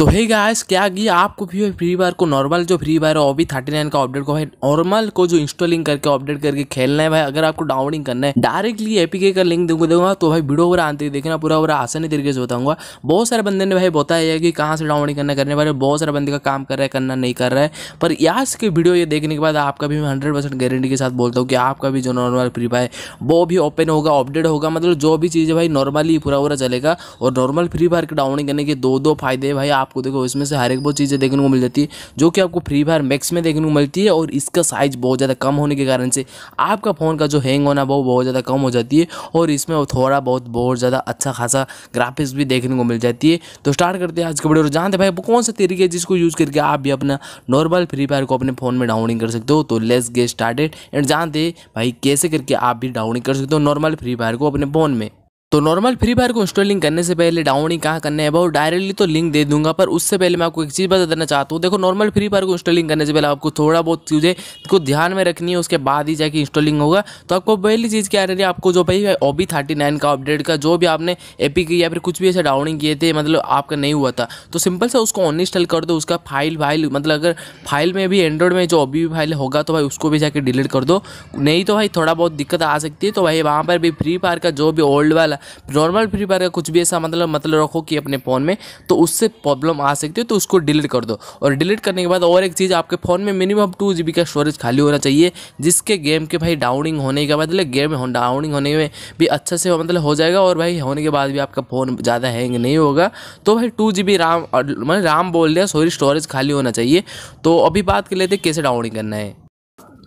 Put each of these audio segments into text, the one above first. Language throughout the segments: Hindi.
तो हे गाइस क्या कि आपको भी फ्री फायर को नॉर्मल जो फ्री फायर है ओबी थर्टी नाइन का अपडेट को भाई नॉर्मल को जो इंस्टॉलिंग करके अपडेट करके खेलना है भाई अगर आपको डाउनलोडिंग करना है डायरेक्टली एपीके का लिंक दूंगा दूंगा तो भाई वीडियो पूरा आंतरिक देखना पूरा पूरा आसानी तरीके से बताऊंगा बहुत सारे बंदे ने भाई बताया है कि कहाँ से डाउनलोडिंग करना करने वाले बहुत सारे बंदे का काम कर रहा है करना नहीं कर रहा है पर यहाँ की वीडियो ये देखने के बाद आपका भी मैं हंड्रेड गारंटी के साथ बोलता हूँ कि आपका भी जो नॉर्मल फ्री फायर वो भी ओपन होगा अपडेट होगा मतलब जो भी चीज़ है भाई नॉर्मली पूरा पूरा चलेगा और नॉर्मल फ्री फायर की डाउनलोडिंग करने के दो दो फायदे भाई आप आपको देखो इसमें से हर एक बहुत चीज़ें देखने को मिल जाती है जो कि आपको फ्री फायर मैक्स में देखने को मिलती है और इसका साइज़ बहुत ज़्यादा कम होने के कारण से आपका फ़ोन का जो हैंग होना वो बहुत ज़्यादा कम हो जाती है और इसमें थोड़ा बहुत बहुत ज़्यादा अच्छा खासा ग्राफिक्स भी देखने को मिल जाती है तो स्टार्ट करते हैं आज बड़े और जानते भाई कौन सा तरीके है जिसको यूज़ करके आप भी अपना नॉर्मल फ्री फायर को अपने फ़ोन में डाउनलोडिंग कर सकते हो तो लेस गेट स्टार्टेड एंड जानते भाई कैसे करके आप भी डाउनलोडिंग कर सकते हो नॉर्मल फ्री फायर को अपने फ़ोन में तो नॉर्मल फ्री फायर को इंस्टॉलिंग करने से पहले डाउन ही कहाँ करने है वो डायरेक्टली तो लिंक दे दूंगा पर उससे पहले मैं आपको एक चीज़ बता देना चाहता हूँ देखो नॉर्मल फ्री फायर को इंस्टॉलिंग करने से पहले आपको थोड़ा बहुत चीज़ें को ध्यान में रखनी है उसके बाद ही जाके इंस्टॉलिंग होगा तो आपको पहली चीज़ क्या रही है आपको जो भाई ओ बी थर्टी नाइन का अपडेट का जो भी आपने की या फिर कुछ भी ऐसे डाउनिंग किए थे मतलब आपका नहीं हुआ था तो सिंपल सा उसको ऑन इंस्टॉल कर दो उसका फाइल फाइल मतलब अगर फाइल में भी एंड्रॉइड में जो ओ फाइल होगा तो भाई उसको भी जाके डिलीट कर दो नहीं तो भाई थोड़ा बहुत दिक्कत आ सकती है तो भाई वहाँ पर भी फ्री फायर का जो भी ओल्ड वाला नॉर्मल फ्री फायर का कुछ भी ऐसा मतलब मतलब रखो कि अपने फ़ोन में तो उससे प्रॉब्लम आ सकती है तो उसको डिलीट कर दो और डिलीट करने के बाद और एक चीज़ आपके फ़ोन में मिनिमम टू जी का स्टोरेज खाली होना चाहिए जिसके गेम के भाई डाउनिंग होने के बाद गेम डाउनिंग होने में भी अच्छे से मतलब हो जाएगा और भाई होने के बाद भी आपका फ़ोन ज़्यादा हैंग नहीं होगा तो भाई टू जी राम मतलब राम बोल दिया सॉरी स्टोरेज खाली होना चाहिए तो अभी बात कर लेते कैसे डाउनिंग करना है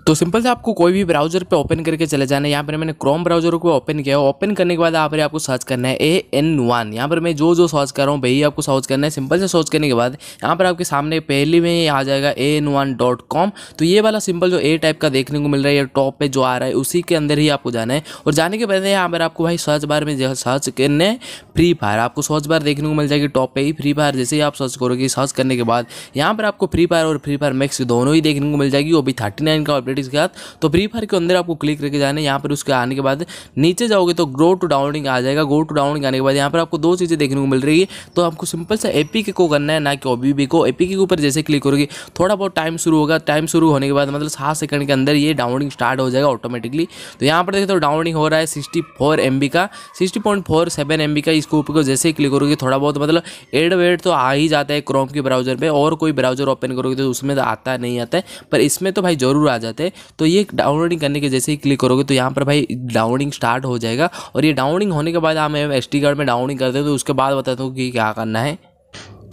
तो सिंपल से आपको कोई भी ब्राउजर पे ओपन करके चले जाना है यहाँ पर मैंने क्रोम ब्राउजर को ओपन किया है ओपन करने के बाद यहाँ पर आपको सर्च करना है ए एन वन यहाँ पर मैं जो जो सर्च कर रहा हूँ भाई आपको सर्च करना है सिंपल से सर्च करने के बाद यहाँ पर आपके सामने पहले में ही आ जाएगा A N one dot com तो ये वाला सिंपल जो ए टाइप का देखने को मिल रहा है टॉप पर जो आ रहा है उसी के अंदर ही आपको जाना है और जाने के बाद यहाँ पर आपको भाई सर्च बार में सर्च करने फ्री फायर आपको सर्च बार देखने को मिल जाएगी टॉप पर ही फ्री फायर जैसे ही आप सर्च करोगे सर्च करने के बाद यहाँ पर आपको फ्री फायर और फ्री फायर मैक्स दोनों ही देखने को मिल जाएगी वो भी थर्टी नाइन का अपडेट्स के साथ तो फ्री फायर के अंदर आपको क्लिक करके जाने यहाँ पर उसके आने के बाद नीचे जाओगे तो ग्रो टू डाउनलोडिंग आ जाएगा ग्रो टू डाउनलोडिंग आने के बाद यहाँ पर आपको दो चीज़ें देखने को मिल रही है तो आपको सिंपल सा एपी को करना है ना कि ओबीबी को एपी के ऊपर जैसे क्लिक करोगे थोड़ा बहुत टाइम शुरू होगा टाइम शुरू होने के बाद मतलब सात सेकंड के अंदर ये डाउनलोडिंग स्टार्ट हो जाएगा ऑटोमेटिकली तो यहाँ पर देखें तो डाउनलोडिंग हो रहा है सिक्सटी फोर एम बी का sixty point four seven M B का इसके ऊपर को जैसे ही क्लिक करोगे थोड़ा बहुत मतलब एड वेड तो आ ही जाता है क्रोम के ब्राउजर पर और कोई ब्राउजर ओपन करोगे तो उसमें तो आता नहीं आता है पर इसमें तो भाई जरूर आ जाता है है तो ये डाउनलोडिंग करने के जैसे ही क्लिक करोगे तो यहाँ पर भाई डाउनलोडिंग स्टार्ट हो जाएगा और ये डाउनलोडिंग होने के बाद हम एस टी कार्ड में डाउनलोडिंग करते हैं तो उसके बाद बताते हो कि क्या करना है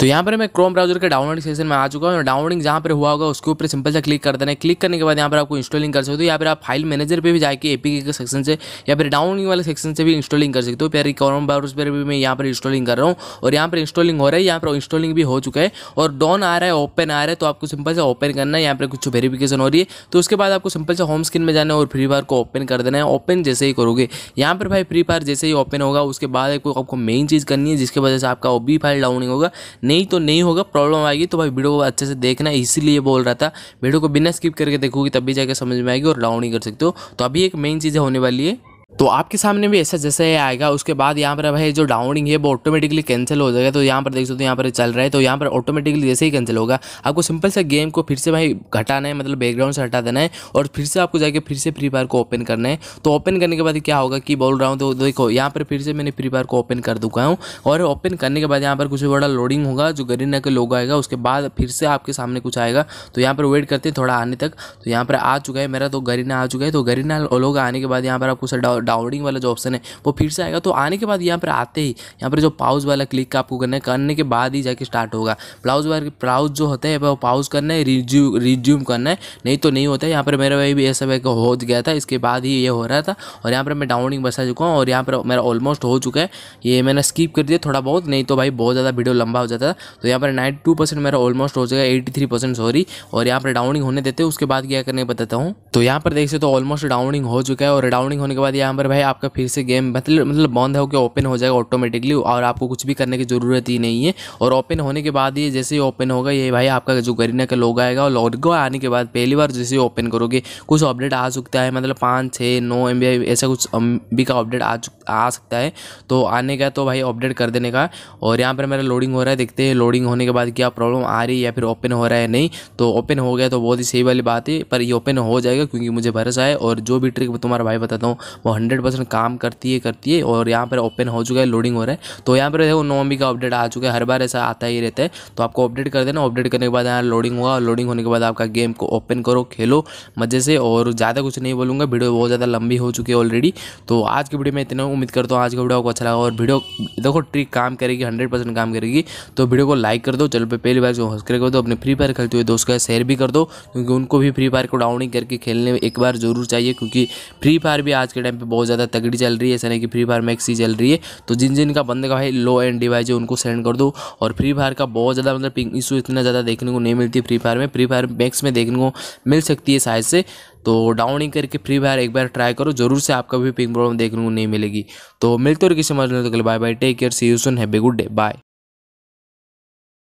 तो यहाँ पर मैं क्रोम ब्राउजर के डाउनलोडिंग सेशन में आ चुका हूँ डाउनलोडिंग जहाँ पर हुआ होगा उसके ऊपर सिंपल से क्लिक कर देना है क्लिक करने के बाद यहाँ पर आपको इंस्टॉलिंग कर सकते हो या फिर आप फाइल मैनेजर पे भी जाकर एपी के सेक्शन से या फिर डाउनलोडिंग वाले सेक्शन से भी इंस्टॉलिंग कर सकते हो फिर क्रोम ब्राउजर पर भी मैं यहाँ पर इंस्टॉलिंग कर रहा हूँ और यहाँ पर इंस्टॉलिंग हो रहा है यहाँ पर इंस्टॉलिंग भी हो चुका है और डॉन आ रहा है ओपन आ रहा है तो आपको सिंपल से ओपन करना है यहाँ पर कुछ वेरीफिकेशन हो रही है तो उसके बाद आपको सिंपल से होम स्क्रीन में जाना है और फ्री फायर को ओपन कर देना है ओपन जैसे ही करोगे यहाँ पर भाई फ्री फायर जैसे ही ओपन होगा उसके बाद आपको मेन चीज़ करनी है जिसकी वजह से आपका ओ फाइल डाउनलोडिंग होगा नहीं तो नहीं होगा प्रॉब्लम आएगी तो भाई वीडियो को अच्छे से देखना इसीलिए बोल रहा था वीडियो को बिना स्किप करके देखोगी तभी जाके जाकर समझ में आएगी और डाउन ही कर सकते हो तो अभी एक मेन चीज़ होने वाली है तो आपके सामने भी ऐसा जैसे आएगा उसके बाद यहाँ पर भाई जो डाउनिंग है वो ऑटोमेटिकली कैंसिल हो जाएगा तो यहाँ पर देख सकते हो यहाँ पर चल रहा है तो यहाँ पर ऑटोमेटिकली जैसे ही कैंसिल होगा आपको सिंपल से गेम को फिर से भाई घटाना है मतलब बैकग्राउंड से हटा देना है और फिर से आपको जाके फिर से फ्री फायर को ओपन करना है तो ओपन करने के बाद क्या होगा कि बोल रहा हूँ तो देखो यहाँ पर फिर से मैंने फ्री फायर को ओपन कर चुका हूँ और ओपन करने के बाद यहाँ पर कुछ बड़ा लोडिंग होगा जो गरीना का लोग आएगा उसके बाद फिर से आपके सामने कुछ आएगा तो यहाँ पर वेट करते हैं थोड़ा आने तक तो यहाँ पर आ चुका है मेरा तो गरीना आ चुका है तो गरीना लोग आने के बाद यहाँ पर आपको डाउनलोडिंग वाला जो ऑप्शन है वो फिर से आएगा तो आने के बाद यहाँ पर आते ही यहाँ पर जो पाउज वाला क्लिक आपको करना है करने के बाद ही जाके स्टार्ट होगा ब्राउज वाला ब्राउज जो होता है वो पाउज करना है रिज्यूम करना है नहीं तो नहीं होता है यहाँ पर मेरा भाई भी ऐसा भाई हो गया था इसके बाद ही ये हो रहा था और यहाँ पर मैं डाउनलोडिंग बसा चुका हूँ और यहाँ पर मेरा ऑलमोस्ट हो चुका है ये मैंने स्किप कर दिया थोड़ा बहुत नहीं तो भाई बहुत ज़्यादा वीडियो लंबा हो जाता था तो यहाँ पर नाइन्टी मेरा ऑलमोस्ट हो जाएगा एट्टी सॉरी और यहाँ पर डाउनिंग होने देते हैं उसके बाद क्या करने बताता हूँ तो यहाँ पर देख सकते तो ऑलमोस्ट डाउनिंग हो चुका है और डाउनिंग होने के बाद यहाँ यहाँ पर भाई आपका फिर से गेम मतलब मतलब बंद होकर ओपन हो जाएगा ऑटोमेटिकली और आपको कुछ भी करने की ज़रूरत ही नहीं है और ओपन होने के बाद ये जैसे ही ओपन होगा ये भाई आपका जो गरीना का लोग आएगा और लोगो आने के बाद पहली बार जैसे ओपन करोगे कुछ अपडेट आ सकता है मतलब पाँच छः नौ एम ऐसा कुछ बी का अपडेट आ आ सकता है तो आने का तो भाई अपडेट कर देने का और यहाँ पर मेरा लोडिंग हो रहा है देखते हैं लोडिंग होने के बाद क्या प्रॉब्लम आ रही है या फिर ओपन हो रहा है नहीं तो ओपन हो गया तो बहुत ही सही वाली बात है पर ये ओपन हो जाएगा क्योंकि मुझे भरोसा है और जो भी ट्रिक तुम्हारा भाई बताता हूँ वो हंड्रेड परसेंट काम करती है करती है और यहाँ पर ओपन हो चुका है लोडिंग हो रहा है तो यहाँ पर देखो नोमी का अपडेट आ चुका है हर बार ऐसा आता ही रहता है तो आपको अपडेट कर देना अपडेट करने के बाद यहाँ लोडिंग हुआ और लोडिंग होने के बाद आपका गेम को ओपन करो खेलो मज़े से और ज़्यादा कुछ नहीं बोलूँगा वीडियो बहुत ज़्यादा लंबी हो चुकी है ऑलरेडी तो आज की वीडियो में इतना उम्मीद करता हूँ आज का वीडियो आपको अच्छा लगा और वीडियो देखो ट्रिक काम करेगी हंड्रेड परसेंट काम करेगी तो वीडियो को लाइक कर दो चलो पे पहली बार जो सब्सक्राइब कर दो अपने फ्री फायर खेलते हुए दोस्तों का शेयर भी कर दो क्योंकि उनको भी फ्री फायर को डाउनिंग करके खेलने एक बार जरूर चाहिए क्योंकि फ्री फायर भी आज के टाइम पर बहुत ज़्यादा तगड़ी चल रही है ऐसा नहीं कि फ्री फायर मैक्सी चल रही है तो जिन जिन का बंद का भाई लो एंड डिवाइस है उनको सेंड कर दो और फ्री फायर का बहुत ज़्यादा मतलब पिंग इशू इतना ज़्यादा देखने को नहीं मिलती फ्री फायर में फ्री फायर मैक्स में देखने को मिल सकती है शायद से तो डाउनिंग करके फ्री फायर एक बार ट्राई करो जरूर से आपका भी पिंग प्रॉब्लम देखने को नहीं मिलेगी तो मिलते और किसी मजल तो bye bye take care see you soon happy good day bye